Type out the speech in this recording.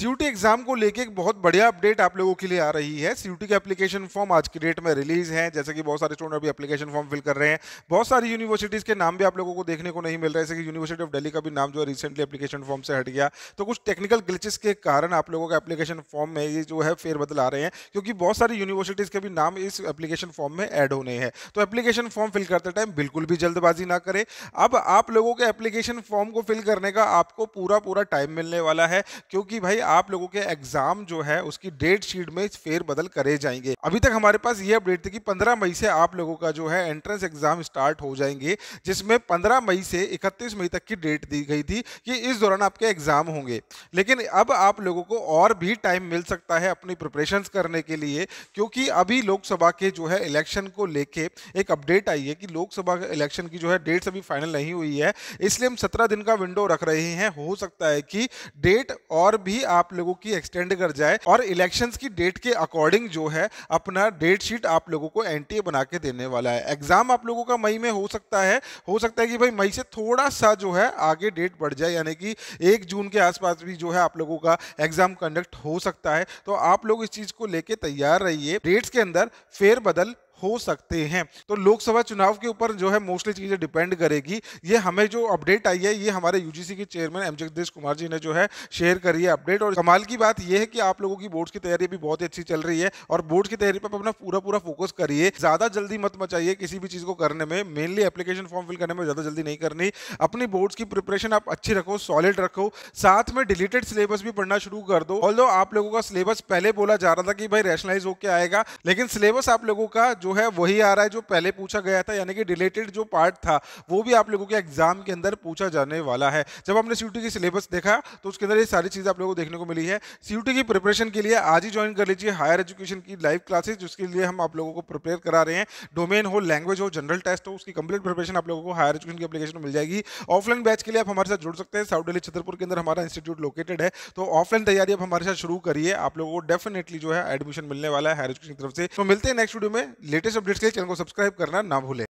सी exam को लेके एक बहुत बढ़िया अपडेट आप लोगों के लिए आ रही है सी के एप्लीकेशन फॉर्म आज की डेट में रिलीज है जैसे कि बहुत सारे स्टूडेंट अभी एप्लीकेशन फॉर्म फिल कर रहे हैं बहुत सारी यूनिवर्सिटीज के नाम भी आप लोगों को देखने को नहीं मिल रहा है जैसे कि यूनिवर्सिटी ऑफ दिल्ली का भी नाम जो है रिसेंटली एप्लीकेशन फॉर्म से हट गया तो कुछ टेक्निकल ग्लिचेस के कारण आप लोगों का एप्लीकेशन फॉर्म में ये जो है फेरबदल आ रहे हैं क्योंकि बहुत सारी यूनिवर्सिटीज के भी नाम इस एप्लीकेशन फॉर्म में एड होने हैं तो एप्लीकेशन फॉर्म फिल करते टाइम बिल्कुल भी जल्दबाजी ना करें अब आप लोगों के एप्लीकेशन फॉर्म को फिल करने का आपको पूरा पूरा टाइम मिलने वाला है क्योंकि भाई आप लोगों के एग्जाम जो है उसकी डेट शीट में फेर बदल करे जाएंगे अभी तक हमारे पास ये अपडेट थी कि 15 मई से आप लोगों का जो है एंट्रेंस एग्जाम स्टार्ट हो जाएंगे जिसमें 15 मई से 31 मई तक की डेट दी गई थी कि इस दौरान आपके एग्जाम होंगे लेकिन अब आप लोगों को और भी टाइम मिल सकता है अपनी प्रिपरेशन करने के लिए क्योंकि अभी लोकसभा के जो है इलेक्शन को लेके एक अपडेट आई है कि लोकसभा इलेक्शन की जो है डेट्स अभी फाइनल नहीं हुई है इसलिए हम सत्रह दिन का विंडो रख रहे हैं हो सकता है कि डेट और भी आप आप लोगों की एक्सटेंड कर जाए और इलेक्शंस की डेट के अकॉर्डिंग जो है अपना डेट शीट आप लोगों को एनटीए बना के देने वाला है एग्जाम आप लोगों का मई में हो सकता है हो सकता है कि भाई मई से थोड़ा सा जो है आगे डेट बढ़ जाए यानी कि एक जून के आसपास भी जो है आप लोगों का एग्जाम कंडक्ट हो सकता है तो आप लोग इस चीज को लेके तैयार रहिए डेट्स के अंदर फेर बदल हो सकते हैं तो लोकसभा चुनाव के ऊपर जो है मोस्टली चीज़ें डिपेंड करेगी ये हमें जो अपडेट आई है ये हमारे यूजीसी के चेयरमैन एम जगदेश कुमार जी ने जो है शेयर करी है अपडेट और कमाल की बात यह है कि आप लोगों की बोर्ड की तैयारी भी बहुत अच्छी चल रही है और बोर्ड की तैयारी पर अपना पूरा पूरा फोकस करिए ज़्यादा जल्दी मत मचाइए किसी भी चीज़ को करने में मेनली एप्लीकेशन फॉर्म फिल करने में ज़्यादा जल्दी नहीं करनी अपनी बोर्ड की प्रिपरेशन आप अच्छी रखो सॉलिड रखो साथ में डिलीटेड सिलेबस भी पढ़ना शुरू कर दो ऑल आप लोगों का सिलेबस पहले बोला जा रहा था कि भाई रैशनलाइज होकर आएगा लेकिन सिलेबस आप लोगों का जो जो है वही आ रहा है जो पहले पूछा गया था यानी कि रिलेटेड जो पार्ट था वो भी आप लोगों के एग्जाम के अंदर पूछा जाने वाला है जब हमने सी की सिलेबस देखा तो उसके अंदर ये सारी चीज़ आप लोगों को देखने को मिली है सी की प्रिपरेशन के लिए आज ही ज्वाइन कर लीजिए हायर एजुकेशन की लाइव क्लासेज जिसके लिए हम आप लोगों को प्रिपेयर करा रहे हैं डोमेन हो लैंग्वेज हो जनरल टेस्ट हो उसकी कंप्लीट प्रिपरेशन आप लोगों को हायर एजुकेशन की अपलीकेशन में मिल जाएगी ऑफलाइन बैच के लिए आप हमारे साथ जुड़ सकते हैं साउथ डेली छतरपुर के अंदर हमारा इंस्टीट्यूट लोकेटेड है तो ऑफलाइन तैयारी आप हमारे साथ शुरू करिए आप लोगों को डेफिनेटली जो है एडमिशन मिलने वाला है हायर एजुकेशन की तरफ से तो मिलते हैं नेक्स्ट वीडियो में लेटेस्ट अपडेट्स के लिए चैनल को सब्सक्राइब करना ना भूलें